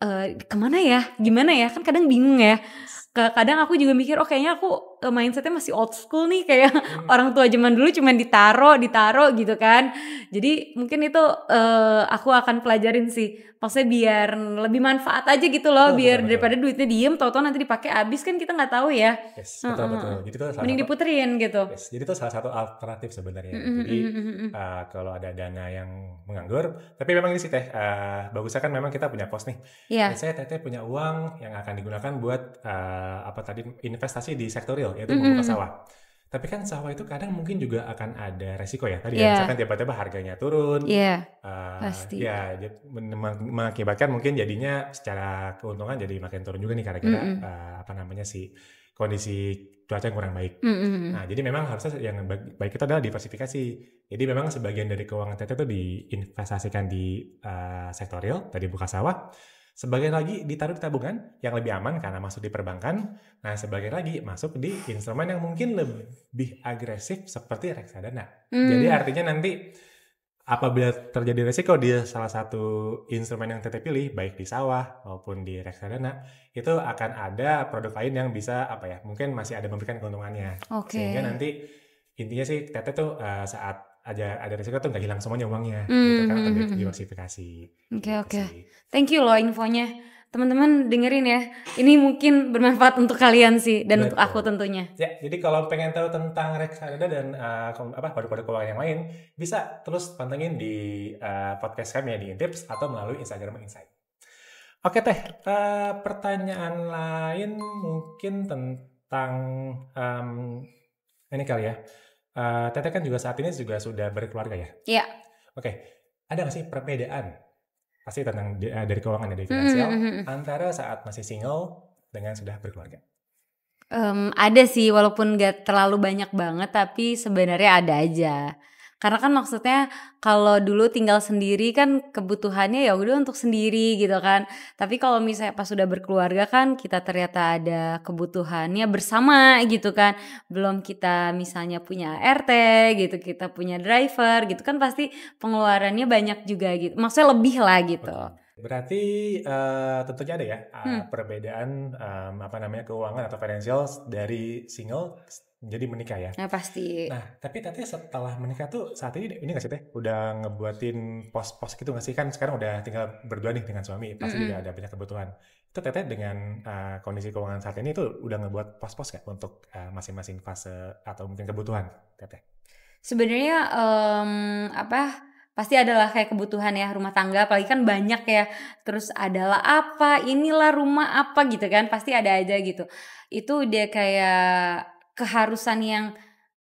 uh, kemana ya, gimana ya kan kadang bingung ya. Kadang aku juga mikir, oh kayaknya aku Eh, mindsetnya masih old school nih kayak hmm. <laughs> orang tua zaman dulu cuman ditaro ditaro gitu kan jadi mungkin itu uh, aku akan pelajarin sih maksudnya biar lebih manfaat aja gitu loh betul, biar betul, daripada duitnya diem tau-tau nanti dipakai habis kan kita nggak tahu ya yes, betul, betul. Jadi itu salah mending satu, diputerin gitu yes, jadi itu salah satu alternatif sebenarnya mm -hmm, jadi uh, kalau ada dana yang menganggur tapi memang ini sih teh uh, bagusnya kan memang kita punya pos nih yeah. saya teteh punya uang yang akan digunakan buat uh, apa tadi investasi di sektor real real yaitu mm -hmm. membuka sawah. Tapi kan sawah itu kadang mungkin juga akan ada resiko ya. Tadi yeah. ya iya. misalkan tiba-tiba harganya turun. Iya. Yeah, uh, pasti. Ya, mengakibatkan mungkin jadinya secara keuntungan jadi makin turun juga nih karena kita mm -hmm. uh, eh, apa namanya sih kondisi cuaca yang kurang baik. Mm -hmm. Nah, jadi memang harusnya yang baik kita adalah diversifikasi. Jadi memang sebagian dari keuangan kita itu diinvestasikan di uh, sektor real, tadi buka sawah. Sebagian lagi ditaruh di tabungan yang lebih aman karena masuk di perbankan. Nah, sebagian lagi masuk di instrumen yang mungkin lebih agresif seperti reksadana. Hmm. Jadi artinya nanti apabila terjadi resiko di salah satu instrumen yang teteh pilih, baik di sawah maupun di reksadana, itu akan ada produk lain yang bisa apa ya, mungkin masih ada memberikan keuntungannya. Okay. Sehingga nanti intinya sih teteh tuh uh, saat ada ada risiko tuh nggak hilang semuanya uangnya mm, gitu kan mm, diversifikasi. Oke okay, gitu oke. Okay. Thank you loh infonya. Teman-teman dengerin ya. Ini mungkin bermanfaat untuk kalian sih dan Betul. untuk aku tentunya. Ya, jadi kalau pengen tahu tentang reksadana dan uh, apa produk-produk keuangan yang lain, bisa terus pantengin di uh, podcast kami ya di Intips atau melalui Instagram Insight. Oke teh, uh, pertanyaan lain mungkin tentang um, ini kali ya Uh, Teteh kan juga saat ini juga sudah berkeluarga ya? Iya. Oke, okay. ada nggak sih perbedaan pasti tentang uh, dari keuangan dan dari hmm, hmm, finansial mm -hmm. antara saat masih single dengan sudah berkeluarga? Um, ada sih, walaupun nggak terlalu banyak banget, tapi sebenarnya ada aja. Karena kan maksudnya kalau dulu tinggal sendiri kan kebutuhannya ya udah untuk sendiri gitu kan. Tapi kalau misalnya pas sudah berkeluarga kan kita ternyata ada kebutuhannya bersama gitu kan. Belum kita misalnya punya RT gitu, kita punya driver gitu kan pasti pengeluarannya banyak juga gitu. Maksudnya lebih lah gitu. Berarti uh, tentunya ada ya eh, hmm. perbedaan um, apa namanya keuangan atau financial dari single jadi menikah ya. Nah, pasti. Nah, tapi tadi setelah menikah tuh saat ini ini nggak sih Teh? Udah ngebuatin pos-pos gitu nggak sih? Kan sekarang udah tinggal berdua nih dengan suami, pasti mm -hmm. juga ada banyak kebutuhan. Itu teteh dengan uh, kondisi keuangan saat ini tuh udah ngebuat pos-pos nggak untuk uh, masing-masing fase atau mungkin kebutuhan Teh. Sebenarnya um, apa? pasti adalah kayak kebutuhan ya rumah tangga apalagi kan banyak ya terus adalah apa inilah rumah apa gitu kan pasti ada aja gitu itu dia kayak keharusan yang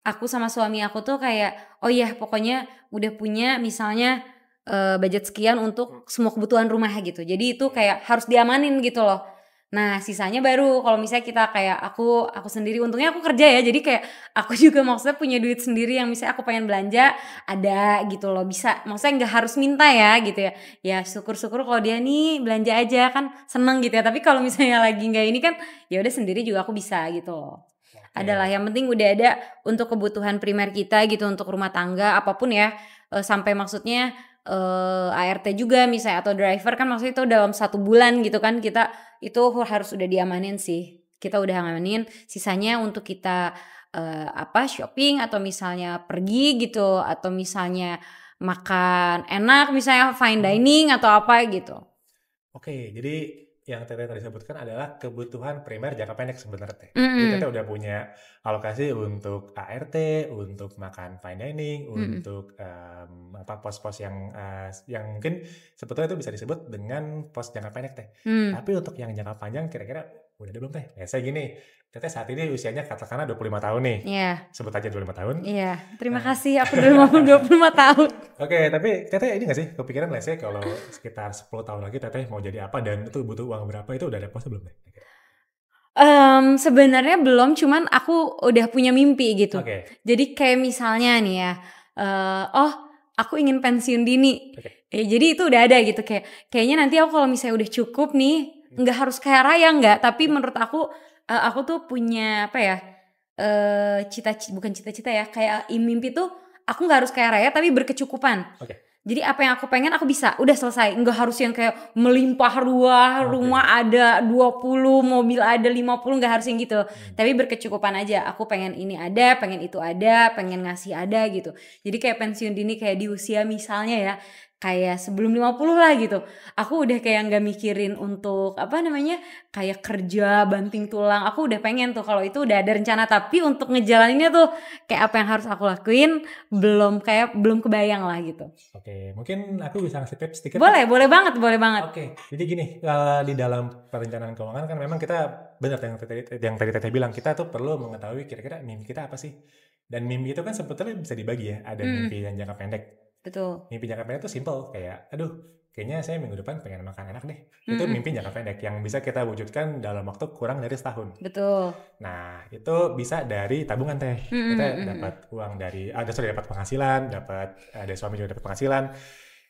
aku sama suami aku tuh kayak oh ya pokoknya udah punya misalnya uh, budget sekian untuk hmm. semua kebutuhan rumah gitu. Jadi itu iya. kayak harus diamanin gitu loh. Nah sisanya baru kalau misalnya kita kayak aku aku sendiri untungnya aku kerja ya jadi kayak aku <laughs> juga maksudnya punya duit sendiri yang misalnya aku pengen belanja ada gitu loh bisa maksudnya nggak harus minta ya gitu ya ya syukur-syukur kalau dia nih belanja aja kan seneng gitu ya tapi kalau misalnya lagi nggak ini kan ya udah sendiri juga aku bisa gitu loh adalah iya. yang penting udah ada untuk kebutuhan primer kita gitu untuk rumah tangga apapun ya eh, sampai maksudnya uh, eh, ART juga misalnya atau driver kan maksudnya itu dalam satu bulan gitu kan kita itu harus udah diamanin sih kita udah amanin sisanya untuk kita uh, apa shopping atau misalnya pergi gitu atau misalnya makan enak misalnya fine hmm. dining atau apa gitu oke jadi yang tadi tadi sebutkan adalah kebutuhan primer jangka pendek sebenarnya. Teh. Mm-hmm. Jadi udah punya alokasi untuk ART, untuk makan fine dining, mm untuk um, apa pos-pos yang uh, yang mungkin sebetulnya itu bisa disebut dengan pos jangka pendek teh. Mm. Tapi untuk yang jangka panjang kira-kira udah ada belum teh? Ya, saya gini, teteh saat ini usianya katakanlah 25 tahun nih. Iya. Yeah. Sebut aja 25 tahun. Iya, yeah. terima nah. kasih aku udah mau 25 <laughs> tahun. Oke, okay, tapi teteh ini gak sih kepikiran lah saya kalau sekitar 10 tahun lagi teteh mau jadi apa dan itu butuh uang berapa itu udah ada pos belum teh? Um, sebenarnya belum, cuman aku udah punya mimpi gitu. Okay. Jadi kayak misalnya nih ya, uh, oh aku ingin pensiun dini. Okay. Ya, eh, jadi itu udah ada gitu kayak kayaknya nanti aku kalau misalnya udah cukup nih Gitu. nggak harus kayak raya nggak tapi iya. menurut aku uh, aku tuh punya apa ya eh, cita cita cita bukan cita-cita ya kayak mimpi tuh aku nggak harus kayak raya tapi berkecukupan okay. Jadi apa yang aku pengen aku bisa, udah selesai. Nggak harus yang kayak melimpah ruah, okay. rumah ada 20, mobil ada 50, nggak harus yang gitu. Hmm. Tapi berkecukupan aja, aku pengen ini ada, pengen itu ada, pengen ngasih ada gitu. Jadi kayak pensiun dini kayak di usia misalnya ya, kayak sebelum 50 lah gitu. Aku udah kayak nggak mikirin untuk apa namanya kayak kerja banting tulang. Aku udah pengen tuh kalau itu udah ada rencana tapi untuk ngejalaninnya tuh kayak apa yang harus aku lakuin belum kayak belum kebayang lah gitu. Oke, mungkin aku bisa ngasih tips sedikit. Boleh, boleh banget, boleh banget. Oke. Jadi gini, eh, di dalam perencanaan keuangan kan memang kita benar yang tadi yang tadi Teteh bilang kita tuh perlu mengetahui kira-kira mimpi kita apa sih. Dan mimpi itu kan sebetulnya bisa dibagi ya, ada hmm. mimpi yang jangka pendek, Betul. Mimpi jangka pendek itu simple kayak, aduh, kayaknya saya minggu depan pengen makan enak deh. Mm-hmm. Itu mimpi jangka pendek yang bisa kita wujudkan dalam waktu kurang dari setahun. Betul. Nah, itu bisa dari tabungan teh. Mm-hmm. Kita dapat uang dari, ada ah, sudah dapat penghasilan, dapat ada suami juga dapat penghasilan.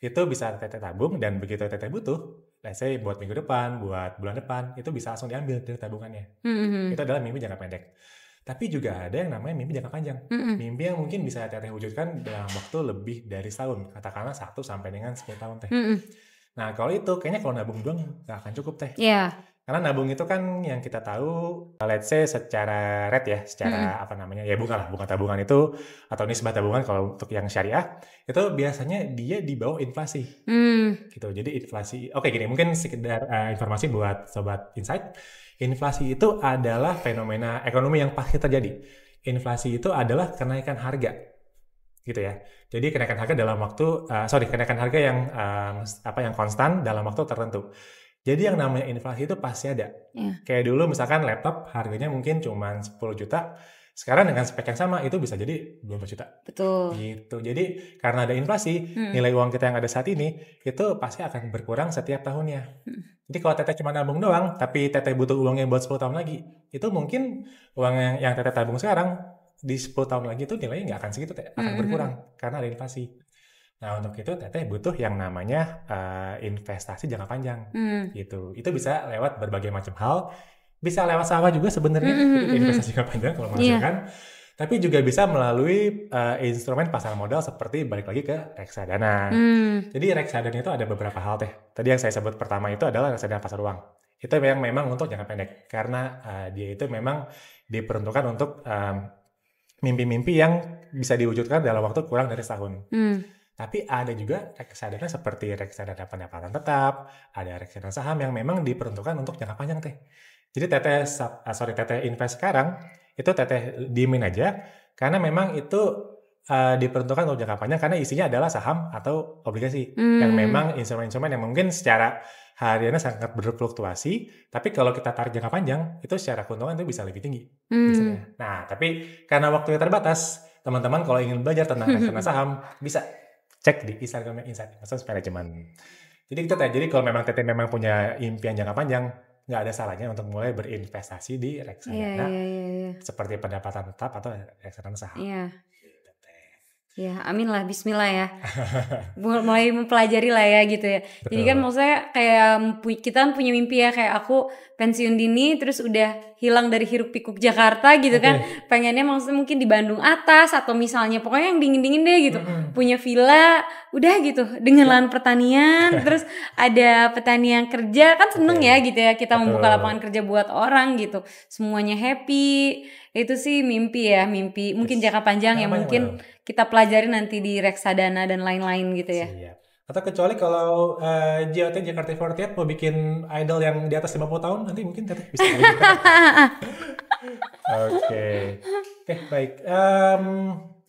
Itu bisa teteh tabung dan begitu teteh butuh, let's say buat minggu depan, buat bulan depan, itu bisa langsung diambil dari tabungannya. Mm-hmm. Itu adalah mimpi jangka pendek. Tapi juga ada yang namanya mimpi jangka panjang. Mm -hmm. Mimpi yang mungkin bisa teteh wujudkan dalam waktu lebih dari setahun. Katakanlah satu sampai dengan 10 tahun teh. Mm -hmm. Nah kalau itu kayaknya kalau nabung doang nggak akan cukup teh. Iya. Yeah. Karena nabung itu kan yang kita tahu, let's say secara red ya, secara hmm. apa namanya, ya bukan lah, bukan tabungan itu, atau nisbah tabungan kalau untuk yang syariah, itu biasanya dia di bawah inflasi. Hmm. Gitu, jadi inflasi, oke okay, gini, mungkin sekedar uh, informasi buat Sobat Insight, Inflasi itu adalah fenomena ekonomi yang pasti terjadi. Inflasi itu adalah kenaikan harga gitu ya. Jadi kenaikan harga dalam waktu uh, sorry kenaikan harga yang uh, apa yang konstan dalam waktu tertentu. Jadi yang namanya inflasi itu pasti ada. Yeah. Kayak dulu misalkan laptop harganya mungkin cuma 10 juta, sekarang dengan spek yang sama itu bisa jadi 20 juta. Betul. Gitu. Jadi karena ada inflasi, hmm. nilai uang kita yang ada saat ini itu pasti akan berkurang setiap tahunnya. Hmm. Jadi kalau teteh cuma nabung doang, tapi teteh butuh uangnya buat 10 tahun lagi, itu mungkin uang yang, yang teteh tabung sekarang di 10 tahun lagi itu nilainya nggak akan segitu, teteh. akan hmm, hmm, -hmm. berkurang karena ada inflasi. Nah untuk itu teteh butuh yang namanya uh, investasi jangka panjang, Hmm. gitu. Itu bisa lewat berbagai macam hal bisa lewat sawah juga sebenarnya mm -hmm. investasi jangka panjang kalau menghasilkan. Iya. Yeah. Tapi juga bisa melalui uh, instrumen pasar modal seperti balik lagi ke reksadana. Mm. Jadi reksadana itu ada beberapa hal teh. Tadi yang saya sebut pertama itu adalah reksadana pasar uang. Itu yang memang untuk jangka pendek karena uh, dia itu memang diperuntukkan untuk mimpi-mimpi yang bisa diwujudkan dalam waktu kurang dari setahun. Mm. Tapi ada juga reksadana seperti reksadana pendapatan tetap, ada reksadana saham yang memang diperuntukkan untuk jangka panjang teh. Jadi teteh uh, sorry teteh invest sekarang itu teteh diemin aja karena memang itu uh, diperuntukkan untuk jangka panjang karena isinya adalah saham atau obligasi hmm. yang memang instrumen-instrumen yang mungkin secara hariannya sangat berfluktuasi, tapi kalau kita tarik jangka panjang itu secara keuntungan itu bisa lebih tinggi. Hmm. Nah, tapi karena waktunya terbatas, teman-teman kalau ingin belajar tentang <laughs> reksadana saham bisa cek di Instagramnya Insight Investment Management. Jadi kita gitu, jadi kalau memang teteh memang punya impian jangka panjang, nggak ada salahnya untuk mulai berinvestasi di reksadana yeah, yeah, yeah, yeah. seperti pendapatan tetap atau reksadana saham. Yeah. Ya, amin lah, bismillah ya. Mulai mempelajari lah ya gitu ya. Betul. Jadi kan maksudnya kayak kita kan punya mimpi ya kayak aku pensiun dini terus udah hilang dari hiruk pikuk Jakarta gitu okay. kan. <laughs> Pengennya maksudnya mungkin di Bandung atas atau misalnya pokoknya yang dingin-dingin deh gitu. Mm-hmm. Punya villa, udah gitu dengan ya. lahan pertanian, <laughs> terus ada petani yang kerja kan seneng okay. ya gitu ya kita Betul. membuka lapangan kerja buat orang gitu. Semuanya happy itu sih mimpi ya mimpi mungkin jangka panjang ya mungkin mana? kita pelajari nanti di reksadana dan lain-lain gitu ya Siap. atau kecuali kalau uh, Jakarta 48 mau bikin idol yang di atas 50 tahun nanti mungkin teteh bisa gitu. <laughs> oke oke okay. okay, baik um,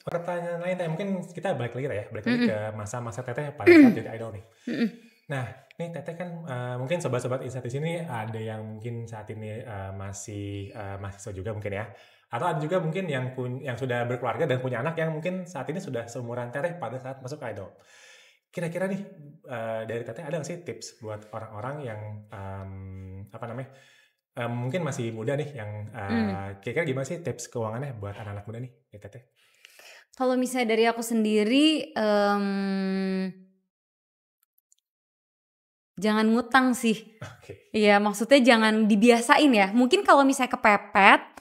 pertanyaan lain teh ya, mungkin kita balik lagi ya balik lagi ke masa-masa teteh pada saat jadi idol nih nah nih teteh kan uh, mungkin sobat-sobat insight di sini ada yang mungkin saat ini uh, masih uh, mahasiswa juga mungkin ya atau ada juga mungkin yang pun yang sudah berkeluarga dan punya anak yang mungkin saat ini sudah seumuran Teteh pada saat masuk idol. Kira-kira nih uh, dari Teteh ada nggak sih tips buat orang-orang yang um, apa namanya uh, mungkin masih muda nih yang uh, hmm. kira-kira gimana sih tips keuangannya buat anak-anak muda nih dari Teteh? Kalau misalnya dari aku sendiri, um, jangan ngutang sih. Iya, okay. maksudnya jangan dibiasain ya. Mungkin kalau misalnya kepepet,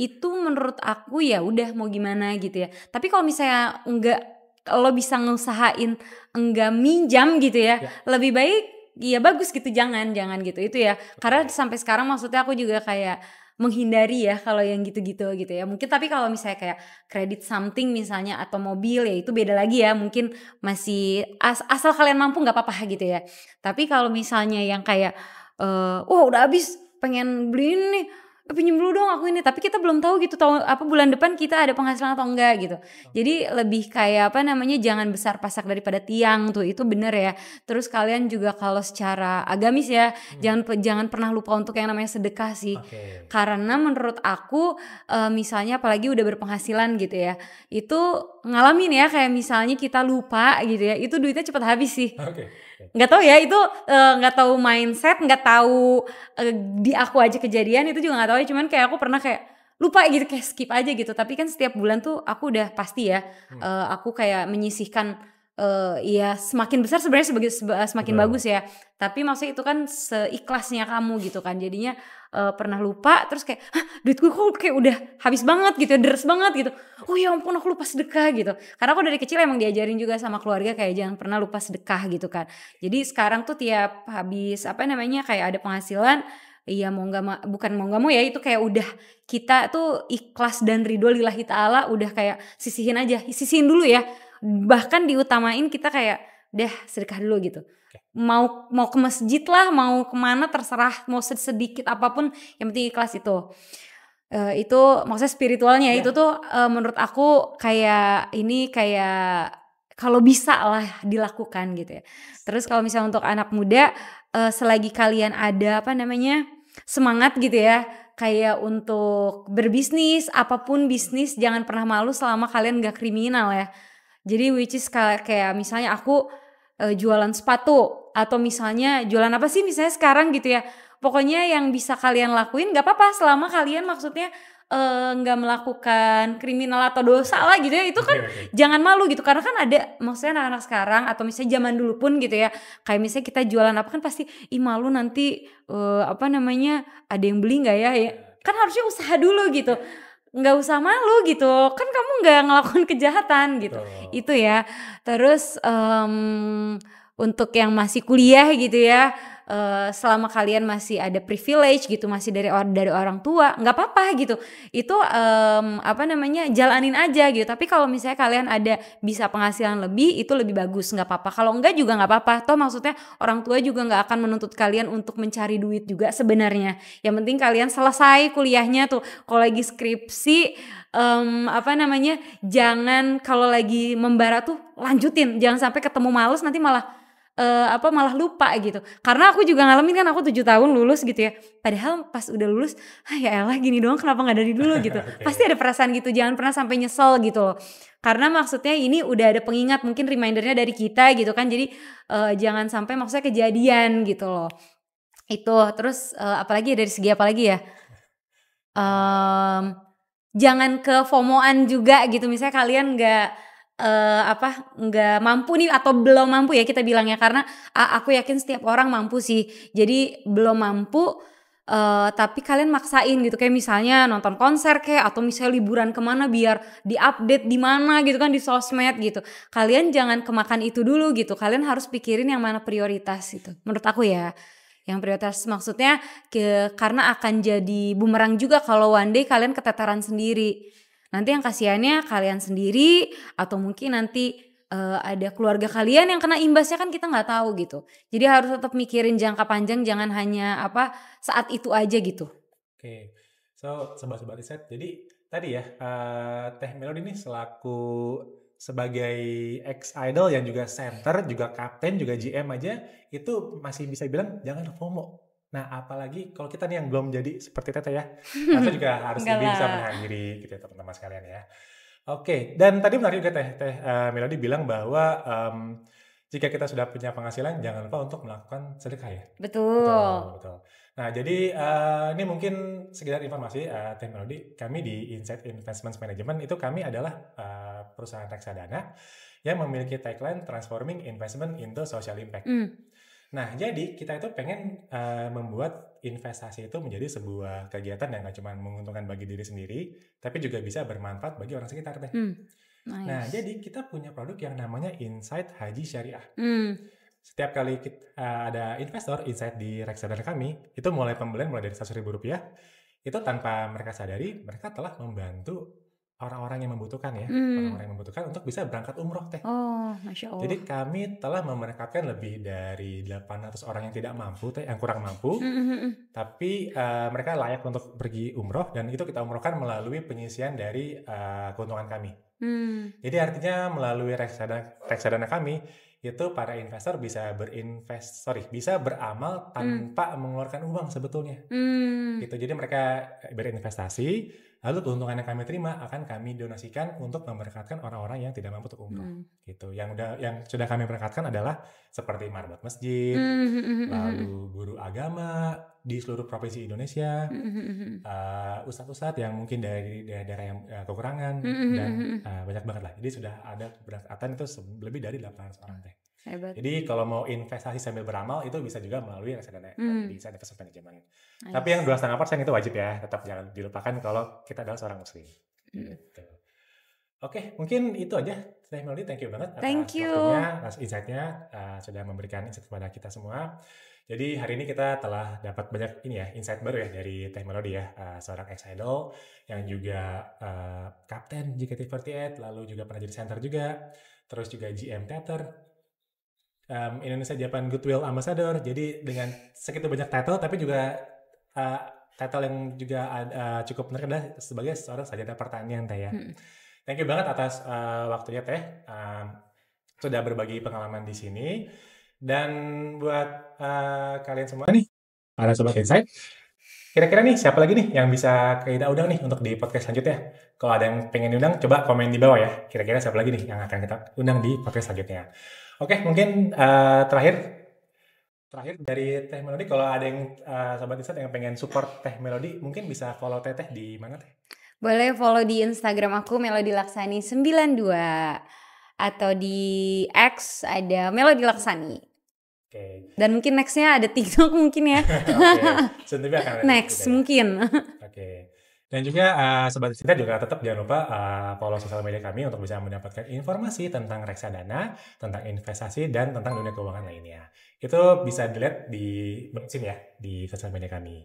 itu menurut aku ya udah mau gimana gitu ya tapi kalau misalnya enggak lo bisa ngusahain enggak minjam gitu ya, ya. lebih baik iya bagus gitu jangan jangan gitu itu ya karena sampai sekarang maksudnya aku juga kayak menghindari ya kalau yang gitu-gitu gitu ya mungkin tapi kalau misalnya kayak kredit something misalnya atau mobil ya itu beda lagi ya mungkin masih as asal kalian mampu nggak apa-apa gitu ya tapi kalau misalnya yang kayak uh, wah udah habis pengen beli nih pinjem dulu dong aku ini tapi kita belum tahu gitu tahun apa bulan depan kita ada penghasilan atau enggak gitu jadi lebih kayak apa namanya jangan besar pasak daripada tiang tuh itu bener ya terus kalian juga kalau secara agamis ya hmm. jangan jangan pernah lupa untuk yang namanya sedekah sih okay. karena menurut aku eh, misalnya apalagi udah berpenghasilan gitu ya itu ngalamin ya kayak misalnya kita lupa gitu ya itu duitnya cepat habis sih okay nggak tahu ya itu eh, nggak uh, tahu mindset nggak tahu uh, di aku aja kejadian itu juga nggak tahu ya cuman kayak aku pernah kayak lupa gitu kayak skip aja gitu tapi kan setiap bulan tuh aku udah pasti ya hmm. uh, aku kayak menyisihkan uh, ya semakin besar sebenarnya sebagai eh, semakin Benar. bagus ya tapi maksudnya itu kan seikhlasnya kamu gitu kan jadinya uh, pernah lupa terus kayak Hah, duit kok kayak udah habis banget gitu deres banget gitu oh ya ampun aku lupa sedekah gitu karena aku dari kecil emang diajarin juga sama keluarga kayak jangan pernah lupa sedekah gitu kan jadi sekarang tuh tiap habis apa namanya kayak ada penghasilan Iya mau nggak ma bukan mau nggak mau ya itu kayak udah kita tuh ikhlas dan ridho lillahi ta'ala udah kayak sisihin aja sisihin dulu ya bahkan diutamain kita kayak deh sedekah dulu gitu mau mau ke masjid lah mau kemana terserah mau sedikit apapun yang penting ikhlas itu uh, itu maksudnya spiritualnya yeah. itu tuh uh, menurut aku kayak ini kayak kalau bisa lah dilakukan gitu ya. Terus kalau misalnya untuk anak muda uh, selagi kalian ada apa namanya semangat gitu ya kayak untuk berbisnis apapun bisnis jangan pernah malu selama kalian gak kriminal ya jadi which is kayak, kayak misalnya aku uh, jualan sepatu atau misalnya jualan apa sih misalnya sekarang gitu ya. Pokoknya yang bisa kalian lakuin gak apa-apa selama kalian maksudnya eh, nggak uh, melakukan kriminal atau dosa lah gitu ya itu kan okay, okay. jangan malu gitu karena kan ada maksudnya anak-anak sekarang atau misalnya zaman dulu pun gitu ya kayak misalnya kita jualan apa kan pasti ih malu nanti uh, apa namanya ada yang beli nggak ya ya iya. kan harusnya usaha dulu gitu iya nggak usah malu gitu kan kamu nggak ngelakukan kejahatan gitu oh. itu ya terus um, untuk yang masih kuliah gitu ya uh, selama kalian masih ada privilege gitu masih dari or dari orang tua nggak apa-apa gitu itu um, apa namanya jalanin aja gitu tapi kalau misalnya kalian ada bisa penghasilan lebih itu lebih bagus nggak apa-apa kalau enggak juga nggak apa-apa toh maksudnya orang tua juga nggak akan menuntut kalian untuk mencari duit juga sebenarnya yang penting kalian selesai kuliahnya tuh kalau lagi skripsi um, apa namanya jangan kalau lagi membara tuh lanjutin jangan sampai ketemu males nanti malah uh, apa malah lupa gitu karena aku juga ngalamin kan aku tujuh tahun lulus gitu ya padahal pas udah lulus ah ya elah gini doang kenapa nggak dari dulu gitu <laughs> pasti ada perasaan gitu jangan pernah sampai nyesel gitu loh karena maksudnya ini udah ada pengingat mungkin remindernya dari kita gitu kan jadi uh, jangan sampai maksudnya kejadian gitu loh itu terus uh, apalagi ya, dari segi apa lagi ya um, jangan ke FOMOan juga gitu misalnya kalian nggak uh, apa nggak mampu nih atau belum mampu ya kita bilangnya karena ah, aku yakin setiap orang mampu sih jadi belum mampu Uh, tapi kalian maksain gitu kayak misalnya nonton konser kayak atau misalnya liburan kemana biar diupdate di mana gitu kan di sosmed gitu kalian jangan kemakan itu dulu gitu kalian harus pikirin yang mana prioritas gitu menurut aku ya yang prioritas maksudnya ke, karena akan jadi bumerang juga kalau one day kalian keteteran sendiri Nanti yang kasihannya kalian sendiri atau mungkin nanti uh, ada keluarga kalian yang kena imbasnya kan kita nggak tahu gitu. Jadi harus tetap mikirin jangka panjang, jangan hanya apa saat itu aja gitu. Oke, okay. so sobat-sobat riset, jadi tadi ya uh, Teh Melody ini selaku sebagai ex idol yang juga center, juga kapten, juga GM aja itu masih bisa bilang jangan FOMO Nah, apalagi kalau kita nih yang belum jadi seperti Tete ya, tete <laughs> juga harus lebih bisa menghadiri gitu ya teman-teman sekalian ya. Oke, dan tadi menarik juga Teh, Teh uh, Melody bilang bahwa um, jika kita sudah punya penghasilan, jangan lupa untuk melakukan sedekah ya. Betul. Betul. betul. Nah, jadi uh, ini mungkin sekedar informasi uh, Teh Melody, kami di Insight Investment Management itu kami adalah uh, perusahaan reksadana yang memiliki tagline Transforming Investment into Social Impact. Mm. Nah, jadi kita itu pengen uh, membuat investasi itu menjadi sebuah kegiatan yang gak cuma menguntungkan bagi diri sendiri, tapi juga bisa bermanfaat bagi orang sekitar deh. Hmm. Nah, nice. Nah, jadi kita punya produk yang namanya Insight Haji Syariah. Hmm. Setiap kali kita, uh, eh, ada investor insight di reksadana kami, itu mulai pembelian mulai dari seratus ribu rupiah, itu tanpa mereka sadari mereka telah membantu orang-orang yang membutuhkan ya, orang hmm. orang-orang yang membutuhkan untuk bisa berangkat umroh teh. Oh, masya Allah. Jadi kami telah memerekatkan lebih dari 800 orang yang tidak mampu teh, yang kurang mampu, hmm, hmm, hmm tapi uh, mereka layak untuk pergi umroh dan itu kita umrohkan melalui penyisian dari uh, keuntungan kami. Mm. Jadi artinya melalui reksadana, reksadana kami itu para investor bisa berinvest, sorry, bisa beramal tanpa mm. mengeluarkan uang sebetulnya. Mm. Gitu. Jadi mereka berinvestasi Lalu keuntungan yang kami terima akan kami donasikan untuk memberkatkan orang-orang yang tidak mampu untuk umroh. Hmm. Gitu. Yang udah yang sudah kami berkatkan adalah seperti marbot masjid, hmm, hmm, hmm, hmm. lalu guru agama di seluruh provinsi Indonesia, hmm. uh, ustadz-ustadz yang mungkin dari daerah-daerah yang uh, kekurangan hmm. dan uh, banyak banget lah. Jadi sudah ada keberangkatan itu lebih dari 800 orang teh. Hebat. Jadi kalau mau investasi sambil beramal itu bisa juga melalui reksadana eh, hmm. di investasi manajemen. Tapi yang dua setengah persen itu wajib ya, tetap jangan dilupakan kalau kita adalah seorang muslim. Hmm. Gitu. Oke, mungkin itu aja. Teh Melody, thank you banget thank atas you. waktunya, atas insight-nya, uh, sudah memberikan insight kepada kita semua. Jadi hari ini kita telah dapat banyak ini ya, insight baru ya dari Teh Melody ya, uh, seorang ex-idol yang juga uh, kapten JKT48, lalu juga pernah jadi center juga, terus juga GM Theater, um, Indonesia Japan Goodwill Ambassador. Jadi dengan segitu banyak title tapi juga uh, title yang juga uh, cukup menarik adalah sebagai seorang sarjana pertanian teh ya. Hmm. Thank you banget atas uh, waktunya teh. Um, sudah berbagi pengalaman di sini dan buat uh, kalian semua nih para sobat insight Kira-kira nih siapa lagi nih yang bisa kita undang nih untuk di podcast selanjutnya? Kalau ada yang pengen diundang, coba komen di bawah ya. Kira-kira siapa lagi nih yang akan kita undang di podcast selanjutnya? Oke, mungkin uh, terakhir terakhir dari Teh Melodi kalau ada yang uh, sobat Isat yang pengen support Teh Melodi mungkin bisa follow Teteh di mana Teh? Boleh follow di Instagram aku Melodi Laksani 92 atau di X ada Melodi Laksani. Oke. Okay. Dan mungkin nextnya ada TikTok mungkin ya. <laughs> Oke. okay. akan <laughs> next ya. mungkin. Oke. Okay. Dan juga uh, sobat cinta juga tetap jangan lupa uh, follow sosial media kami untuk bisa mendapatkan informasi tentang reksadana, tentang investasi dan tentang dunia keuangan lainnya. Itu bisa dilihat di sini ya di sosial media kami.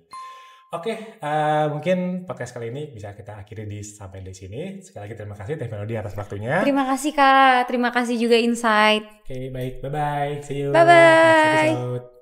Oke, okay, uh, eh, mungkin podcast kali ini bisa kita akhiri di sampai di sini. Sekali lagi terima kasih Teh Melody atas waktunya. Terima kasih Kak, terima kasih juga insight. Oke, okay, baik. Bye bye. See you. Bye bye.